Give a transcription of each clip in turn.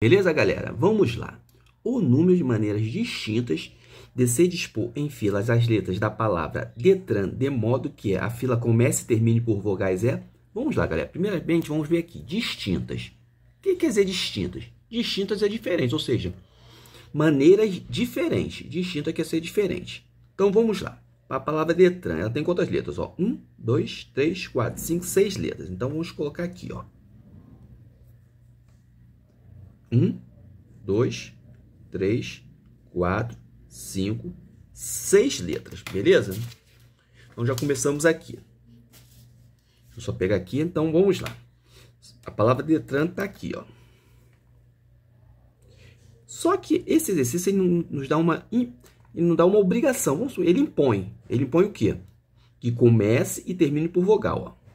Beleza, galera? Vamos lá. O número de maneiras distintas de se dispor em filas as letras da palavra Detran, de modo que a fila comece e termine por vogais é? Vamos lá, galera. Primeiramente, vamos ver aqui. Distintas. O que quer dizer distintas? Distintas é diferente, ou seja, maneiras diferentes. Distinta quer ser diferente. Então, vamos lá. A palavra Detran, ela tem quantas letras? Ó, um, dois, três, quatro, cinco, seis letras. Então, vamos colocar aqui, ó. 1, 2, 3, 4, 5, 6 letras, beleza? Então já começamos aqui. Deixa eu só pegar aqui, então vamos lá. A palavra Detran está aqui, ó. Só que esse exercício ele não nos dá uma ele não dá uma obrigação, ele impõe. Ele impõe o quê? Que comece e termine por vogal, ó.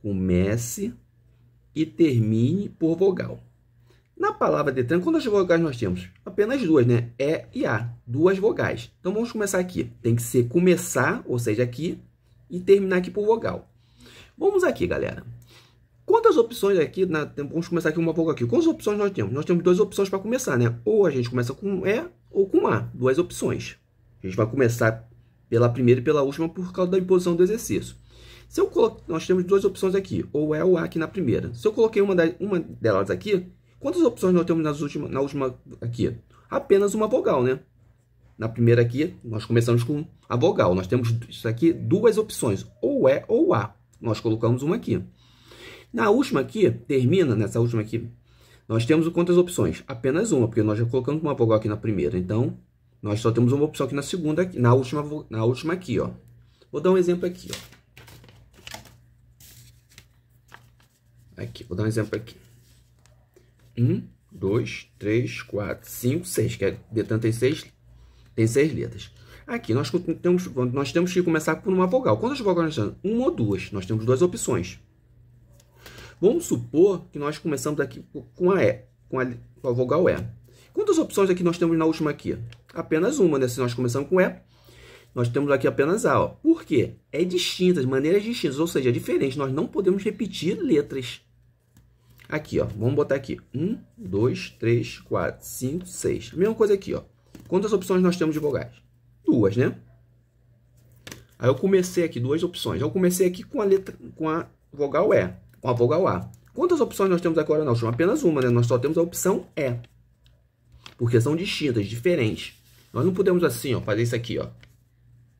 Comece e termine por vogal. Na palavra Detran, quantas vogais nós temos? Apenas duas, né? É e e A, duas vogais. Então vamos começar aqui. Tem que ser começar, ou seja, aqui, e terminar aqui por vogal. Vamos aqui, galera. Quantas opções aqui, na, vamos começar aqui uma pouco aqui. Quantas opções nós temos? Nós temos duas opções para começar, né? Ou a gente começa com E ou com A, duas opções. A gente vai começar pela primeira e pela última por causa da imposição do exercício. Se eu colo... Nós temos duas opções aqui, ou E ou A aqui na primeira. Se eu coloquei uma, da... uma delas aqui, Quantas opções nós temos nas últimas, na última aqui? Apenas uma vogal, né? Na primeira aqui, nós começamos com a vogal. Nós temos isso aqui duas opções, ou é ou a. Nós colocamos uma aqui. Na última aqui, termina, nessa última aqui, nós temos quantas opções? Apenas uma, porque nós já colocamos uma vogal aqui na primeira. Então, nós só temos uma opção aqui na segunda, na última, na última aqui, ó. Vou dar um exemplo aqui, ó. Aqui, vou dar um exemplo aqui. 1, 2, 3, 4, 5, 6, que é Detran tem 6, tem 6 letras. Aqui nós temos, nós temos que começar por uma vogal. Quantas vogais nós temos? Uma ou duas. Nós temos duas opções. Vamos supor que nós começamos aqui com a E, com a, com a vogal E. Quantas opções aqui nós temos na última aqui? Apenas uma, né? Se nós começamos com E, nós temos aqui apenas A. Ó. Por quê? É distintas, maneiras distintas, ou seja, é diferente. Nós não podemos repetir letras. Aqui, ó, vamos botar aqui. 1, 2, 3, 4, 5, 6. Mesma coisa aqui, ó. Quantas opções nós temos de vogais? Duas, né? Aí eu comecei aqui, duas opções. Eu comecei aqui com a letra, com a vogal E, com a vogal A. Quantas opções nós temos agora, Nelson? Apenas uma, né? Nós só temos a opção E. Porque são distintas, diferentes. Nós não podemos assim, ó, fazer isso aqui, ó.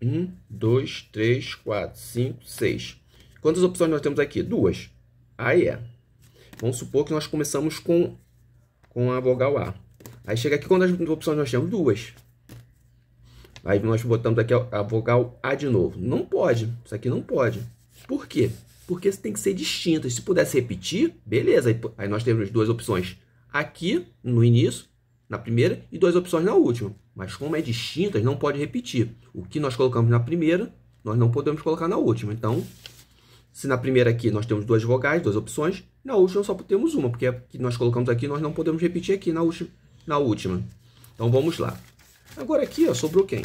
1, 2, 3, 4, 5, 6. Quantas opções nós temos aqui? Duas. A e E. Vamos supor que nós começamos com, com a vogal A. Aí chega aqui, quantas opções nós temos? Duas. Aí nós botamos aqui a, a vogal A de novo. Não pode, isso aqui não pode. Por quê? Porque tem que ser distinto. Se pudesse repetir, beleza. Aí, aí nós temos duas opções aqui no início, na primeira, e duas opções na última. Mas como é distinta, não pode repetir. O que nós colocamos na primeira, nós não podemos colocar na última. Então, se na primeira aqui nós temos duas vogais, duas opções, na última só temos uma, porque é que nós colocamos aqui, nós não podemos repetir aqui na última. Na última. Então vamos lá. Agora aqui, ó, sobrou quem?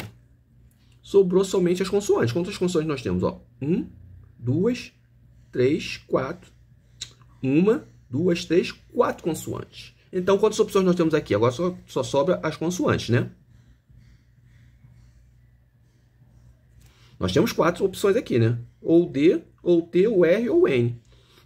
Sobrou somente as consoantes. Quantas consoantes nós temos? Ó, um, duas, três, quatro. Uma, duas, três, quatro consoantes. Então, quantas opções nós temos aqui? Agora só, só sobra as consoantes, né? Nós temos quatro opções aqui, né? Ou D, ou T, ou R, ou N.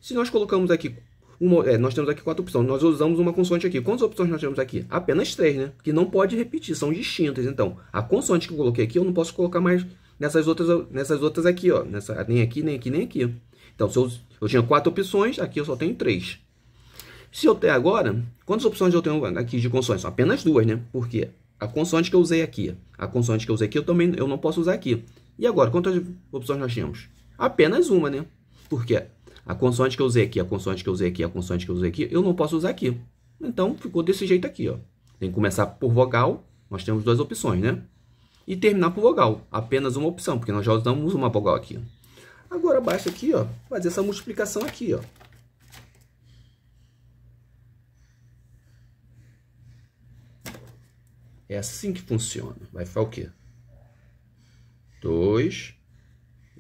Se nós colocamos aqui, uma, é, nós temos aqui quatro opções, nós usamos uma consoante aqui. Quantas opções nós temos aqui? Apenas três, né? Que não pode repetir, são distintas. Então, a consoante que eu coloquei aqui, eu não posso colocar mais nessas outras, nessas outras aqui, ó. Nessa, nem aqui, nem aqui, nem aqui. Então, se eu, eu tinha quatro opções, aqui eu só tenho três. Se eu tenho agora, quantas opções eu tenho aqui de consoantes? Apenas duas, né? Por quê? A consoante que eu usei aqui, a consoante que eu usei aqui, eu também eu não posso usar aqui. E agora, quantas opções nós temos? apenas uma, né? Por quê? A consoante que eu usei aqui, a consoante que eu usei aqui, a consoante que eu usei aqui, eu não posso usar aqui. Então, ficou desse jeito aqui, ó. Tem que começar por vogal, nós temos duas opções, né? E terminar por vogal, apenas uma opção, porque nós já usamos uma vogal aqui. Agora, basta aqui, ó, fazer essa multiplicação aqui, ó. É assim que funciona. Vai ficar o quê? 2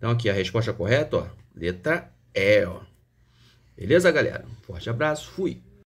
Então, aqui a resposta correta, ó, letra E, ó. Beleza, galera? Forte abraço, fui!